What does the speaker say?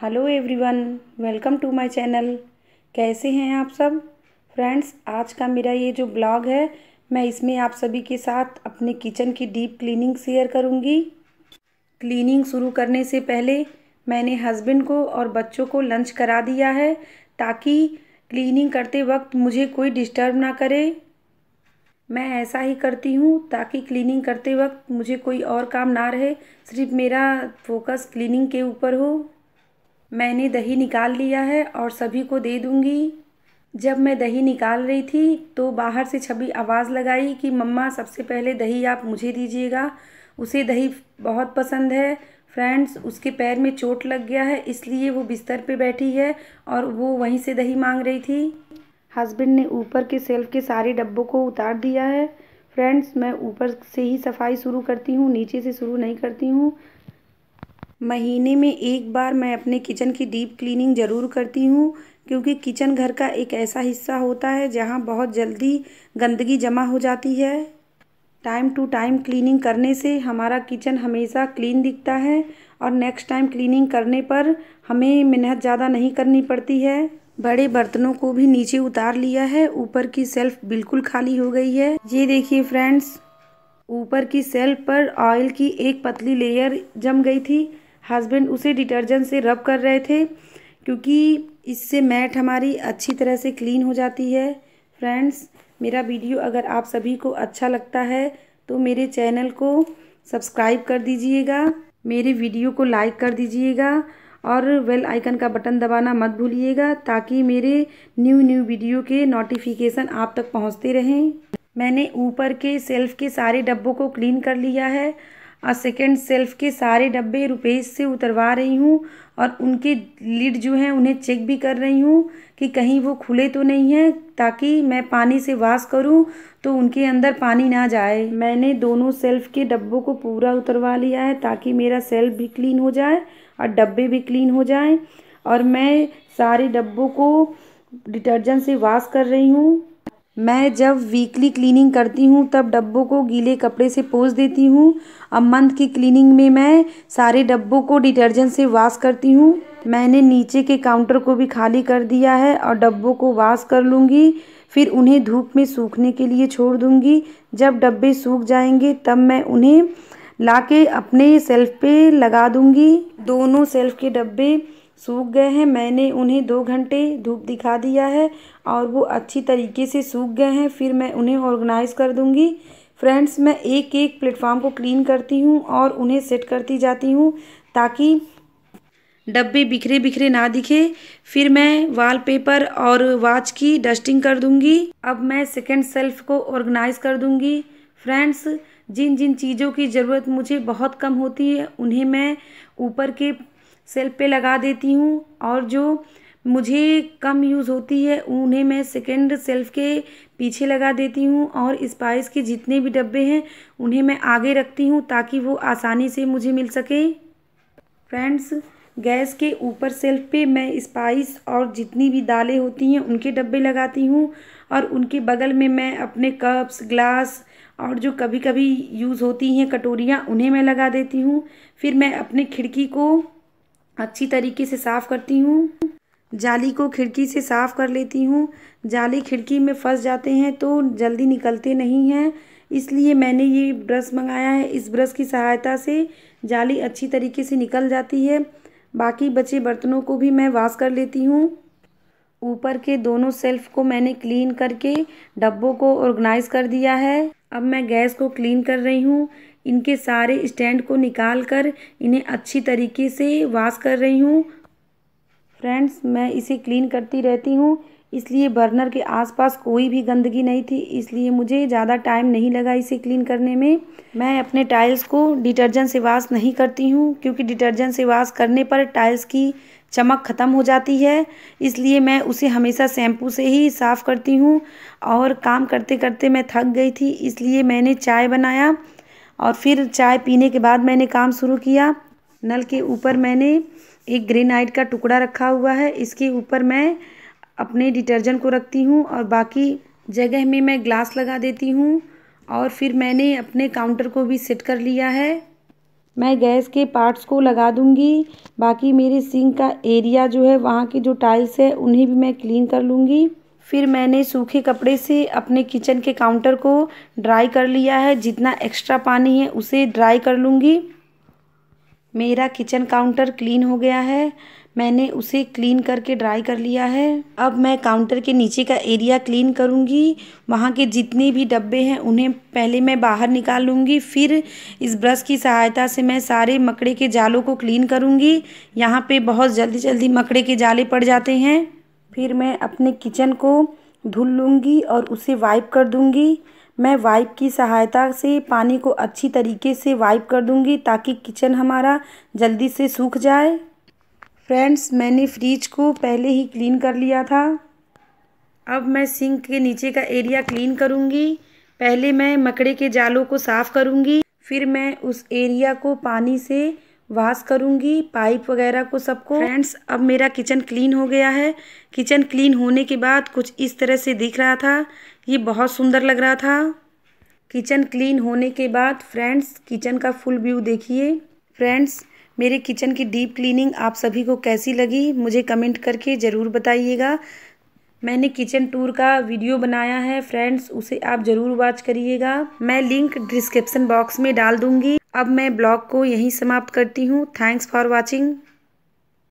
hello everyone welcome to my channel कैसे हैं आप सब फ्रेंड्स आज का मेरा ये जो ब्लॉग है मैं इसमें आप सभी के साथ अपने किचन की डीप क्लीनिंग शेयर करूंगी क्लीनिंग शुरू करने से पहले मैंने हस्बैंड को और बच्चों को लंच करा दिया है ताकि क्लीनिंग करते वक्त मुझे कोई डिस्टर्ब ना करे मैं ऐसा ही करती हूँ ताकि क्लीनिंग करते वक्त मुझे कोई और काम ना रहे सिर्फ मेरा फोकस क्लीनिंग के ऊपर हो मैंने दही निकाल लिया है और सभी को दे दूँगी जब मैं दही निकाल रही थी तो बाहर से छबी आवाज़ लगाई कि मम्मा सबसे पहले दही आप मुझे दीजिएगा उसे दही बहुत पसंद है फ्रेंड्स उसके पैर में चोट लग गया है इसलिए वो बिस्तर पे बैठी है और वो वहीं से दही मांग रही थी हस्बैंड ने ऊपर के सेल्फ के सारे डब्बों को उतार दिया है फ्रेंड्स मैं ऊपर से ही सफाई शुरू करती हूँ नीचे से शुरू नहीं करती हूँ महीने में एक बार मैं अपने किचन की डीप क्लीनिंग ज़रूर करती हूँ क्योंकि किचन घर का एक ऐसा हिस्सा होता है जहाँ बहुत जल्दी गंदगी जमा हो जाती है टाइम टू टाइम क्लीनिंग करने से हमारा किचन हमेशा क्लीन दिखता है और नेक्स्ट टाइम क्लीनिंग करने पर हमें मेहनत ज़्यादा नहीं करनी पड़ती है बड़े बर्तनों को भी नीचे उतार लिया है ऊपर की सेल्फ बिल्कुल खाली हो गई है ये देखिए फ्रेंड्स ऊपर की सेल्फ पर ऑयल की एक पतली लेयर जम गई थी हस्बैंड उसे डिटर्जेंट से रब कर रहे थे क्योंकि इससे मैट हमारी अच्छी तरह से क्लीन हो जाती है फ्रेंड्स मेरा वीडियो अगर आप सभी को अच्छा लगता है तो मेरे चैनल को सब्सक्राइब कर दीजिएगा मेरे वीडियो को लाइक कर दीजिएगा और वेल आइकन का बटन दबाना मत भूलिएगा ताकि मेरे न्यू न्यू वीडियो के नोटिफिकेशन आप तक पहुंचते रहें मैंने ऊपर के सेल्फ के सारे डब्बों को क्लीन कर लिया है और सेकेंड सेल्फ के सारे डब्बे रुपेश से उतरवा रही हूँ और उनके लीड जो हैं उन्हें चेक भी कर रही हूँ कि कहीं वो खुले तो नहीं हैं ताकि मैं पानी से वाश करूँ तो उनके अंदर पानी ना जाए मैंने दोनों सेल्फ के डब्बों को पूरा उतरवा लिया है ताकि मेरा सेल्फ भी क्लीन हो जाए और डब्बे भी क्लीन हो जाए और मैं सारे डब्बों को डिटर्जेंट से वाश कर रही हूँ मैं जब वीकली क्लीनिंग करती हूँ तब डब्बों को गीले कपड़े से पोंछ देती हूँ अब मंथ की क्लीनिंग में मैं सारे डब्बों को डिटर्जेंट से वाश करती हूँ मैंने नीचे के काउंटर को भी खाली कर दिया है और डब्बों को वाश कर लूँगी फिर उन्हें धूप में सूखने के लिए छोड़ दूँगी जब डब्बे सूख जाएंगे तब मैं उन्हें ला के अपने सेल्फ पे लगा दूँगी दोनों सेल्फ के डब्बे सूख गए हैं मैंने उन्हें दो घंटे धूप दिखा दिया है और वो अच्छी तरीके से सूख गए हैं फिर मैं उन्हें ऑर्गेनाइज़ कर दूँगी फ्रेंड्स मैं एक एक प्लेटफॉर्म को क्लीन करती हूँ और उन्हें सेट करती जाती हूँ ताकि डब्बे बिखरे बिखरे ना दिखे फिर मैं वॉलपेपर और वॉच की डस्टिंग कर दूंगी अब मैं सेकेंड सेल्फ को ऑर्गेनाइज़ कर दूंगी फ्रेंड्स जिन जिन चीज़ों की ज़रूरत मुझे बहुत कम होती है उन्हें मैं ऊपर के सेल्फ पे लगा देती हूँ और जो मुझे कम यूज़ होती है उन्हें मैं सेकेंड सेल्फ के पीछे लगा देती हूँ और स्पाइस के जितने भी डब्बे हैं उन्हें मैं आगे रखती हूँ ताकि वो आसानी से मुझे मिल सके फ्रेंड्स गैस के ऊपर सेल्फ पे मैं स्पाइस और जितनी भी दालें होती हैं उनके डब्बे लगाती हूँ और उनके बगल में मैं अपने कप्स ग्लास और जो कभी कभी यूज़ होती हैं कटोरियाँ उन्हें मैं लगा देती हूँ फिर मैं अपने खिड़की को अच्छी तरीके से साफ़ करती हूँ जाली को खिड़की से साफ़ कर लेती हूँ जाली खिड़की में फंस जाते हैं तो जल्दी निकलते नहीं हैं इसलिए मैंने ये ब्रश मंगाया है इस ब्रश की सहायता से जाली अच्छी तरीके से निकल जाती है बाकी बचे बर्तनों को भी मैं वाश कर लेती हूँ ऊपर के दोनों सेल्फ को मैंने क्लीन करके डब्बों को ऑर्गेनाइज कर दिया है अब मैं गैस को क्लीन कर रही हूँ इनके सारे स्टैंड को निकाल कर इन्हें अच्छी तरीके से वाश कर रही हूँ फ्रेंड्स मैं इसे क्लीन करती रहती हूँ इसलिए बर्नर के आसपास कोई भी गंदगी नहीं थी इसलिए मुझे ज़्यादा टाइम नहीं लगा इसे क्लीन करने में मैं अपने टाइल्स को डिटर्जेंट से वाश नहीं करती हूँ क्योंकि डिटर्जेंट से वाश करने पर टाइल्स की चमक ख़त्म हो जाती है इसलिए मैं उसे हमेशा शैम्पू से ही साफ़ करती हूँ और काम करते करते मैं थक गई थी इसलिए मैंने चाय बनाया और फिर चाय पीने के बाद मैंने काम शुरू किया नल के ऊपर मैंने एक ग्रेनाइट का टुकड़ा रखा हुआ है इसके ऊपर मैं अपने डिटर्जेंट को रखती हूँ और बाकी जगह में मैं ग्लास लगा देती हूँ और फिर मैंने अपने काउंटर को भी सेट कर लिया है मैं गैस के पार्ट्स को लगा दूँगी बाकी मेरे सिंक का एरिया जो है वहाँ की जो टाइल्स है उन्हें भी मैं क्लीन कर लूँगी फिर मैंने सूखे कपड़े से अपने किचन के काउंटर को ड्राई कर लिया है जितना एक्स्ट्रा पानी है उसे ड्राई कर लूँगी मेरा किचन काउंटर क्लीन हो गया है मैंने उसे क्लीन करके ड्राई कर लिया है अब मैं काउंटर के नीचे का एरिया क्लीन करूँगी वहाँ के जितने भी डब्बे हैं उन्हें पहले मैं बाहर निकाल लूँगी फिर इस ब्रश की सहायता से मैं सारे मकड़े के जालों को क्लीन करूँगी यहाँ पे बहुत जल्दी जल्दी मकड़े के जाले पड़ जाते हैं फिर मैं अपने किचन को धुल लूँगी और उसे वाइप कर दूँगी मैं वाइप की सहायता से पानी को अच्छी तरीके से वाइप कर दूँगी ताकि किचन हमारा जल्दी से सूख जाए फ्रेंड्स मैंने फ्रिज को पहले ही क्लीन कर लिया था अब मैं सिंक के नीचे का एरिया क्लीन करूँगी पहले मैं मकड़े के जालों को साफ़ करूँगी फिर मैं उस एरिया को पानी से वाश करूँगी पाइप वगैरह को सबको फ्रेंड्स अब मेरा किचन क्लीन हो गया है किचन क्लीन होने के बाद कुछ इस तरह से दिख रहा था ये बहुत सुंदर लग रहा था किचन क्लीन होने के बाद फ्रेंड्स किचन का फुल व्यू देखिए फ्रेंड्स मेरे किचन की डीप क्लीनिंग आप सभी को कैसी लगी मुझे कमेंट करके ज़रूर बताइएगा मैंने किचन टूर का वीडियो बनाया है फ्रेंड्स उसे आप ज़रूर वॉच करिएगा मैं लिंक डिस्क्रिप्सन बॉक्स में डाल दूँगी अब मैं ब्लॉग को यहीं समाप्त करती हूँ थैंक्स फॉर वॉचिंग